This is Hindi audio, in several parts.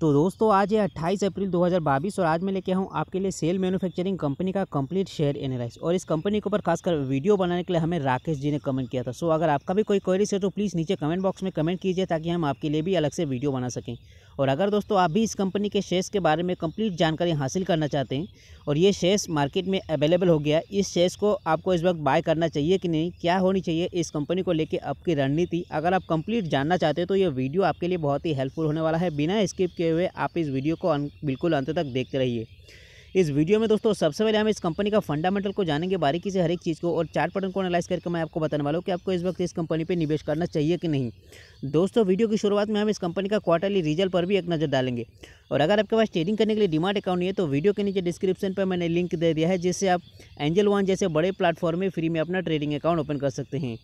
तो दोस्तों आज है 28 अप्रैल 2022 और आज मैं लेके आऊँ आपके लिए सेल मैन्युफैक्चरिंग कंपनी का कंप्लीट शेयर एनालाइज और इस कंपनी के ऊपर खासकर वीडियो बनाने के लिए हमें राकेश जी ने कमेंट किया था सो अगर आपका भी कोई क्वेरीज है तो प्लीज़ नीचे कमेंट बॉक्स में कमेंट कीजिए ताकि हम आपके लिए भी अलग से वीडियो बना सकें और अगर दोस्तों आप भी इस कंपनी के शेयर्स के बारे में कंप्लीट जानकारी हासिल करना चाहते हैं और ये शेयर्स मार्केट में अवेलेबल हो गया इस शेयर्स को आपको इस वक्त बाय करना चाहिए कि नहीं क्या होनी चाहिए इस कंपनी को लेकर आपकी रणनीति अगर आप कंप्लीट जानना चाहते हो तो ये वीडियो आपके लिए बहुत ही हेल्पफुल होने वाला है बिना स्किप के हुए आप इस वीडियो को बिल्कुल अंत तक देखते रहिए इस वीडियो में दोस्तों सबसे पहले हम इस कंपनी का फंडामेंटल को जानेंगे बारीकी से हर एक चीज़ को और चार्ट पैटर्न को एनालाइज करके मैं आपको बताने वाला हूँ कि आपको इस वक्त इस कंपनी पे निवेश करना चाहिए कि नहीं दोस्तों वीडियो की शुरुआत में हम इस कंपनी का क्वार्टरली रिजल्ट पर भी एक नज़र डालेंगे और अगर आपके पास ट्रेडिंग करने के लिए डिमांड अकाउंट नहीं है तो वीडियो के नीचे डिस्क्रिप्शन पर मैंने लिंक दे दिया है जिससे आप एंजल वन जैसे बड़े प्लेटफॉर्म में फ्री में अपना ट्रेडिंग अकाउंट ओपन कर सकते हैं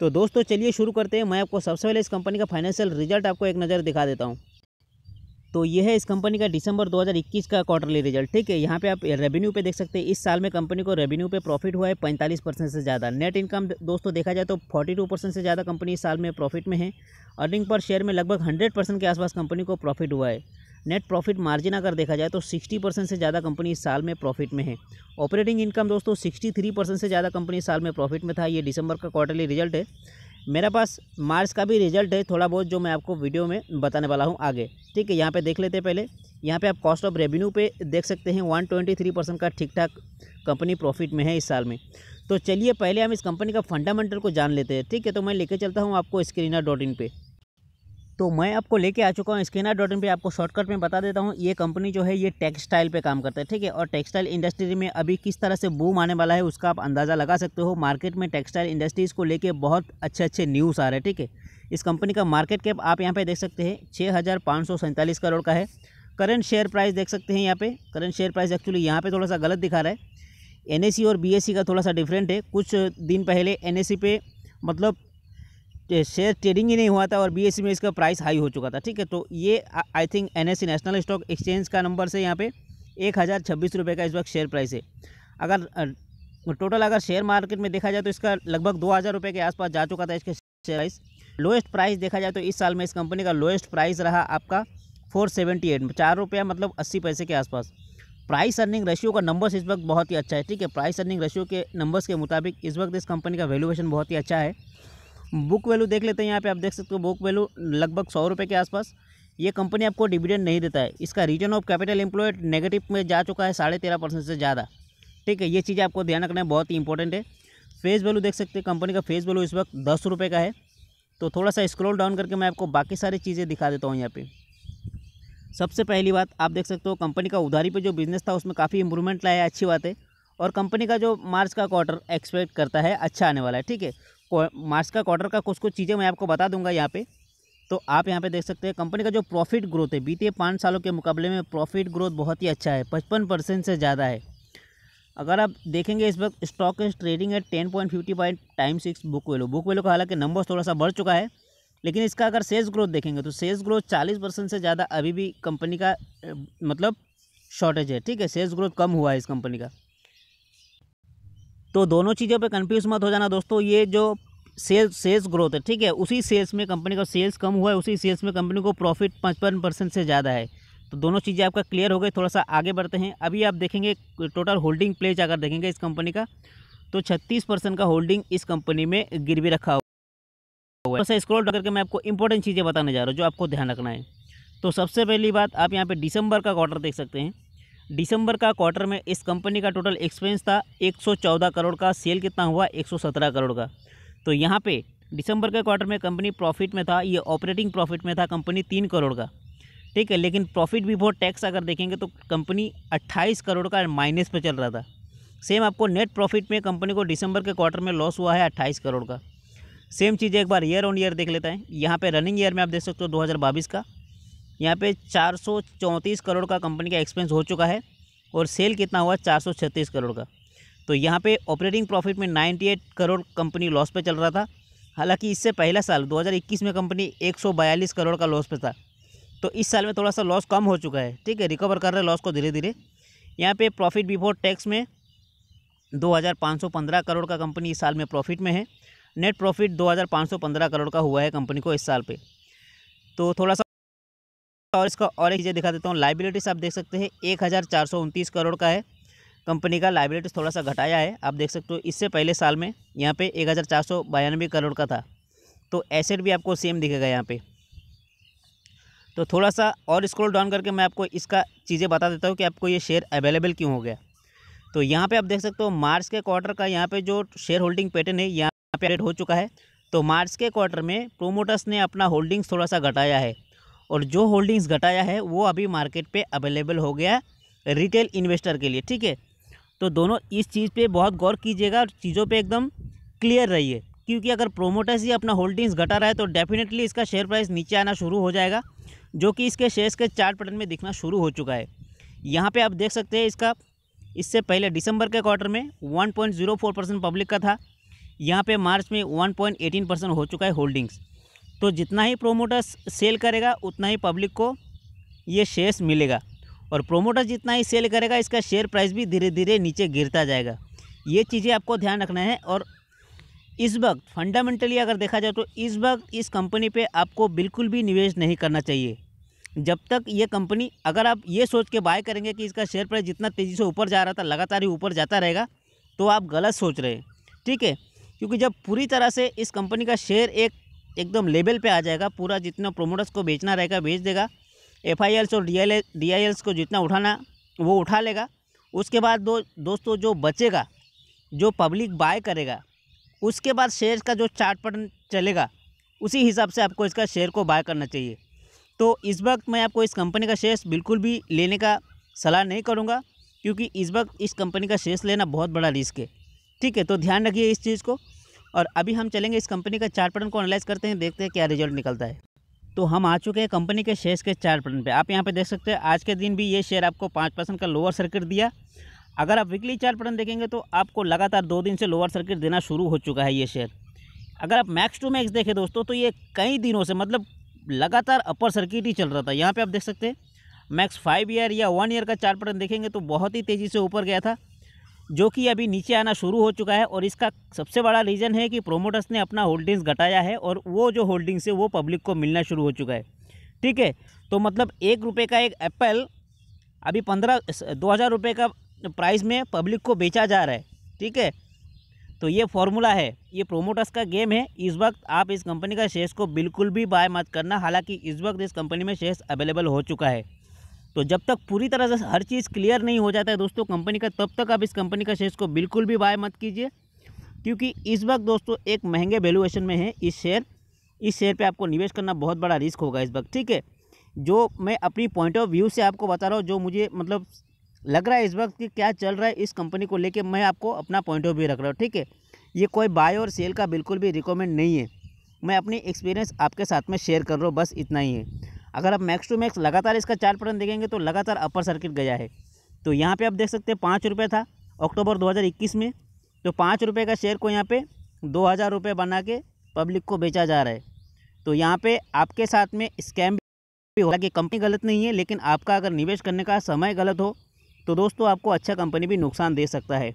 तो दोस्तों चलिए शुरू करते हैं मैं आपको सबसे पहले इस कंपनी का फाइनेंशियल रिजल्ट आपको एक नज़र दिखा देता हूँ तो ये है इस कंपनी का दिसंबर 2021 का क्वार्टरली रिजल्ट ठीक है यहाँ पे आप रेवेन्यू पे देख सकते हैं इस साल में कंपनी को रेवेन्यू पे प्रॉफिट हुआ है 45 परसेंट से ज़्यादा नेट इनकम दोस्तों देखा जाए तो 42 परसेंट से ज़्यादा कंपनी इस साल में प्रॉफिट में है अर्निंग पर शेयर में लगभग हंड्रेड परसेंट के आसपास कंपनी को प्रॉफिट हुआ है नेट प्रॉफिट मार्जिन अगर देखा जाए तो 60 परसेंट से ज़्यादा कंपनी इस साल में प्रॉफिट में है ऑपरेटिंग इनकम दोस्तों 63 परसेंट से ज़्यादा कंपनी इस साल में प्रॉफिट में था ये दिसंबर का क्वार्टरली रिजल्ट है मेरा पास मार्च का भी रिजल्ट है थोड़ा बहुत जो मैं आपको वीडियो में बताने वाला हूँ आगे ठीक है यहाँ पे देख लेते हैं पहले यहाँ पे आप कॉस्ट ऑफ रेवेन्यू पे देख सकते हैं वन ट्वेंटी थ्री परसेंट का ठीक ठाक कंपनी प्रॉफिट में है इस साल में तो चलिए पहले हम इस कंपनी का फंडामेंटल को जान लेते हैं ठीक है तो मैं लेके चलता हूँ आपको स्क्रीनर डॉट इन पर तो मैं आपको लेके आ चुका हूँ स्कैनर डॉट इन पर आपको शॉर्टकट में बता देता हूँ ये कंपनी जो है ये टेक्सटाइल पे काम करता है ठीक है और टेक्सटाइल इंडस्ट्री में अभी किस तरह से बूम आने वाला है उसका आप अंदाज़ा लगा सकते हो मार्केट में टेक्सटाइल इंडस्ट्रीज़ को लेके बहुत अच्छे अच्छे न्यूज़ आ रहे हैं ठीक है इस कंपनी का मार्केट कैप आप यहाँ पर देख सकते हैं छः करोड़ का है करंट शेयर प्राइस देख सकते हैं यहाँ पे करंट शेयर प्राइस एक्चुअली यहाँ पे थोड़ा सा गलत दिखा रहा है एनएससी और बीएससी का थोड़ा सा डिफरेंट है कुछ दिन पहले एनएससी पे मतलब शेयर ट्रेडिंग ही नहीं हुआ था और बी e में इसका प्राइस हाई हो चुका था ठीक है तो ये I think an national stock exchange का नंबर से यहाँ पे एक हज़ार छब्बीस रुपये का इस वक्त शेयर प्राइस है अगर टोटल अगर शेयर मार्केट में देखा जाए तो इसका लगभग दो हज़ार रुपये के आसपास जा चुका था इसके शेयर प्राइस लोएस्ट प्राइस देखा जाए तो इस साल में इस कंपनी का लोएस्ट प्राइस रहा आपका फोर सेवेंटी एट चार रुपया मतलब अस्सी पैसे के आसपास प्राइस अर्निंग रेशियो का नंबर्स इस वक्त बहुत ही अच्छा है ठीक है प्राइस अर्निंग रेशियो के नंबर्स के मुताबिक इस वक्त इस कंपनी का वैल्यूएशन बहुत ही अच्छा है बुक वैल्यू देख लेते हैं यहाँ पे आप देख सकते हो बुक वैल्यू लगभग सौ रुपये के आसपास ये कंपनी आपको डिविडेंड नहीं देता है इसका return of capital employed negative में जा चुका है साढ़े तेरह परसेंट से ज़्यादा ठीक है ये चीज़ें आपको ध्यान रखना है बहुत ही इंपॉर्टेंट है फेस वैल्यू देख सकते हैं कंपनी का फेस वैल्यू इस वक्त दस रुपये का है तो थोड़ा सा स्क्रॉल डाउन करके मैं आपको बाकी सारी चीज़ें दिखा देता हूँ यहाँ पर सबसे पहली बात आप देख सकते हो कंपनी का उधारी पर जो बिज़नेस था उसमें काफ़ी इंप्रूवमेंट लाया है अच्छी बात है और कंपनी का जो मार्च का क्वार्टर एक्सपेक्ट करता है अच्छा आने वाला है ठीक है मार्च का क्वार्टर का कुछ कुछ चीज़ें मैं आपको बता दूंगा यहाँ पे तो आप यहाँ पे देख सकते हैं कंपनी का जो प्रॉफिट ग्रोथ है बीते पाँच सालों के मुकाबले में प्रॉफिट ग्रोथ बहुत ही अच्छा है पचपन परसेंट से ज़्यादा है अगर आप देखेंगे इस वक्त स्टॉक इज ट्रेडिंग है ten point fifty five time six book value book value का हालांकि नंबर थोड़ा सा बढ़ चुका है लेकिन इसका अगर सेल्स ग्रोथ देखेंगे तो सेल्स ग्रोथ चालीस परसेंट से ज़्यादा अभी भी कंपनी का मतलब शॉर्टेज है ठीक है सेल्स ग्रोथ कम हुआ है इस कंपनी का तो दोनों चीज़ों पे कंफ्यूज मत हो जाना दोस्तों ये जो सेल्स सेल्स ग्रोथ है ठीक है उसी सेल्स में कंपनी का सेल्स कम हुआ है उसी सेल्स में कंपनी को प्रॉफिट पचपन परसेंट से ज़्यादा है तो दोनों चीज़ें आपका क्लियर हो गई थोड़ा सा आगे बढ़ते हैं अभी आप देखेंगे टोटल होल्डिंग प्लेज अगर देखेंगे इस कंपनी का तो छत्तीस परसेंट का होल्डिंग इस कंपनी में गिर भी रखा हुआ है स्क्रोल करके मैं आपको इंपॉर्टेंट चीज़ें बताने जा रहा हूँ जो आपको ध्यान रखना है तो सबसे पहली बात आप यहाँ पर दिसंबर का क्वार्टर देख सकते हैं दिसंबर का क्वार्टर में इस कंपनी का टोटल एक्सपेंस था 114 करोड़ का सेल कितना हुआ 117 करोड़ का तो यहाँ पे दिसंबर के क्वार्टर में कंपनी प्रॉफिट में था ये ऑपरेटिंग प्रॉफिट में था कंपनी तीन करोड़ का ठीक है लेकिन प्रॉफिट भी बहुत टैक्स अगर देखेंगे तो कंपनी अट्ठाईस करोड़ का माइनस पर चल रहा था सेम आपको नेट प्रॉफिट में कंपनी को दिसंबर के क्वार्टर में लॉस हुआ है अट्ठाईस करोड़ का सेम चीज़ एक बार ईयर ऑन ईयर देख लेते हैं यहाँ पे रनिंग ईयर में आप देख सकते हो दो का यहाँ पे चार करोड़ का कंपनी का एक्सपेंस हो चुका है और सेल कितना हुआ चार करोड़ का तो यहाँ पे ऑपरेटिंग प्रॉफिट में 98 करोड़ कंपनी लॉस पे चल रहा था हालांकि इससे पहला साल 2021 में कंपनी 142 करोड़ का लॉस पे था तो इस साल में थोड़ा सा लॉस कम हो चुका है ठीक है रिकवर कर रहे लॉस को धीरे धीरे यहाँ पर प्रॉफिट बिफोर टैक्स में दो करोड़ का कंपनी इस साल में प्रॉफिट में है नेट प्रॉफिट दो करोड़ का हुआ है कंपनी को इस साल पर तो थोड़ा सा और इसका और एक चीज़ दिखा देता हूँ लाइबिलिटीज़ आप देख सकते हैं एक हज़ार चार सौ उनतीस करोड़ का है कंपनी का लाइबिलिटीज़ थोड़ा सा घटाया है आप देख सकते हो इससे पहले साल में यहाँ पे एक हज़ार चार सौ करोड़ का था तो एसेट भी आपको सेम दिखेगा यहाँ पे तो थोड़ा सा और स्क्रॉल डाउन करके मैं आपको इसका चीज़ें बता देता हूँ कि आपको ये शेयर अवेलेबल क्यों हो गया तो यहाँ पे आप देख सकते हो मार्च के क्वार्टर का यहाँ पे जो शेयर होल्डिंग पैटर्न है यहाँ पे अपडेट हो चुका है तो मार्च के क्वार्टर में प्रोमोटर्स ने अपना होल्डिंग्स थोड़ा सा घटाया है और जो होल्डिंग्स घटाया है वो अभी मार्केट पे अवेलेबल हो गया रिटेल इन्वेस्टर के लिए ठीक है तो दोनों इस चीज़ पे बहुत गौर कीजिएगा और चीज़ों पे एकदम क्लियर रहिए क्योंकि अगर प्रोमोटर्स ही अपना होल्डिंग्स घटा रहा है तो डेफिनेटली इसका शेयर प्राइस नीचे आना शुरू हो जाएगा जो कि इसके शेयर्स के चार्ट पैटर्न में दिखना शुरू हो चुका है यहाँ पर आप देख सकते हैं इसका इससे पहले दिसंबर के क्वार्टर में वन परसेंट पब्लिक का था यहाँ पे मार्च में 1.18 परसेंट हो चुका है होल्डिंग्स तो जितना ही प्रोमोटर सेल करेगा उतना ही पब्लिक को ये शेयर्स मिलेगा और प्रोमोटर जितना ही सेल करेगा इसका शेयर प्राइस भी धीरे धीरे नीचे गिरता जाएगा ये चीज़ें आपको ध्यान रखना है और इस वक्त फंडामेंटली अगर देखा जाए तो इस वक्त इस कंपनी पे आपको बिल्कुल भी निवेश नहीं करना चाहिए जब तक ये कंपनी अगर आप ये सोच के बाय करेंगे कि इसका शेयर प्राइस जितना तेज़ी से ऊपर जा रहा था लगातार ही ऊपर जाता रहेगा तो आप गलत सोच रहे हैं ठीक है क्योंकि जब पूरी तरह से इस कंपनी का शेयर एक एकदम लेवल पे आ जाएगा पूरा जितना प्रोमोटर्स को बेचना रहेगा बेच देगा एफ और डी आई को जितना उठाना वो उठा लेगा उसके बाद दो दोस्तों जो बचेगा जो पब्लिक बाय करेगा उसके बाद शेयर का जो चार्ट पटन चलेगा उसी हिसाब से आपको इसका शेयर को बाय करना चाहिए तो इस वक्त मैं आपको इस कंपनी का शेयर्स बिल्कुल भी लेने का सलाह नहीं करूँगा क्योंकि इस वक्त इस कंपनी का शेयर्स लेना बहुत बड़ा रिस्क है ठीक है तो ध्यान रखिए इस चीज़ को और अभी हम चलेंगे इस कंपनी का चार्ट पैटर्न को एनालाइज करते हैं देखते हैं क्या रिजल्ट निकलता है तो हम आ चुके हैं कंपनी के शेयर्स के चार्ट पैटर्न पे आप यहाँ पे देख सकते हैं आज के दिन भी ये शेयर आपको पाँच परसेंट का लोअर सर्किट दिया अगर आप वीकली चार्ट पैटर्न देखेंगे तो आपको लगातार दो दिन से लोअर सर्किट देना शुरू हो चुका है ये शेयर अगर आप मैक्स टू मैक्स देखें दोस्तों तो ये कई दिनों से मतलब लगातार अपर सर्किट ही चल रहा था यहाँ पर आप देख सकते हैं मैक्स फाइव ईयर या वन ईयर का चार्ट पैटर्न देखेंगे तो बहुत ही तेज़ी से ऊपर गया था जो कि अभी नीचे आना शुरू हो चुका है और इसका सबसे बड़ा रीज़न है कि प्रोमोटर्स ने अपना होल्डिंग्स घटाया है और वो जो होल्डिंग्स है वो पब्लिक को मिलना शुरू हो चुका है ठीक है तो मतलब एक रुपये का एक एप्पल अभी पंद्रह दो हज़ार रुपये का प्राइस में पब्लिक को बेचा जा रहा है ठीक है तो ये फॉर्मूला है ये प्रोमोटर्स का गेम है इस वक्त आप इस कंपनी का शेयर्स को बिल्कुल भी बाय मत करना हालांकि इस वक्त इस कंपनी में शेयर्स अवेलेबल हो चुका है तो जब तक पूरी तरह से हर चीज़ क्लियर नहीं हो जाता है दोस्तों कंपनी का तब तक आप इस कंपनी का शेयर को बिल्कुल भी बाय मत कीजिए क्योंकि इस वक्त दोस्तों एक महंगे वैल्यूएशन में है इस शेयर इस शेयर पे आपको निवेश करना बहुत बड़ा रिस्क होगा इस वक्त ठीक है जो मैं अपनी पॉइंट ऑफ व्यू से आपको बता रहा हूँ जो मुझे मतलब लग रहा है इस वक्त कि क्या चल रहा है इस कंपनी को लेकर मैं आपको अपना पॉइंट ऑफ व्यू रख रहा हूँ ठीक है ये कोई बाय और सेल का बिल्कुल भी रिकमेंड नहीं है मैं अपनी एक्सपीरियंस आपके साथ में शेयर कर रहा हूँ बस इतना ही है अगर आप मैक्स टू मैक्स लगातार इसका चार परसेंट देखेंगे तो लगातार अपर सर्किट गया है तो यहाँ पे आप देख सकते हैं पाँच रुपये था अक्टूबर 2021 में तो पाँच रुपये का शेयर को यहाँ पे दो हज़ार रुपये बना के पब्लिक को बेचा जा रहा है तो यहाँ पे आपके साथ में स्कैम भी हो कि कंपनी गलत नहीं है लेकिन आपका अगर निवेश करने का समय गलत हो तो दोस्तों आपको अच्छा कंपनी भी नुकसान दे सकता है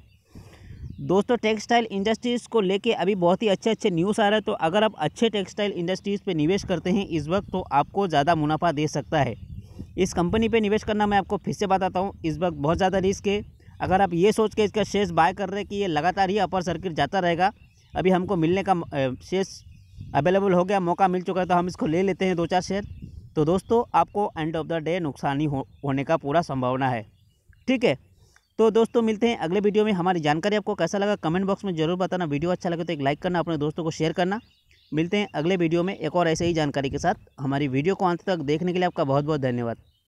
दोस्तों टेक्सटाइल इंडस्ट्रीज़ को लेके अभी बहुत ही अच्छे अच्छे न्यूज़ आ रहा है तो अगर आप अच्छे टेक्सटाइल इंडस्ट्रीज़ पे निवेश करते हैं इस वक्त तो आपको ज़्यादा मुनाफा दे सकता है इस कंपनी पे निवेश करना मैं आपको फिर से बताता हूँ इस वक्त बहुत ज़्यादा रिस्क है अगर आप ये सोच के इसका शेयर्स बाय कर रहे हैं कि ये लगातार ही अपर सर्किट जाता रहेगा अभी हमको मिलने का शेयर्स अवेलेबल हो गया मौका मिल चुका है तो हम इसको ले लेते हैं दो चार शेयर तो दोस्तों आपको एंड ऑफ द डे नुकसानी हो, होने का पूरा संभावना है ठीक है तो दोस्तों मिलते हैं अगले वीडियो में हमारी जानकारी आपको कैसा लगा कमेंट बॉक्स में जरूर बताना वीडियो अच्छा लगे तो एक लाइक करना अपने दोस्तों को शेयर करना मिलते हैं अगले वीडियो में एक और ऐसे ही जानकारी के साथ हमारी वीडियो को अंत तक देखने के लिए आपका बहुत बहुत धन्यवाद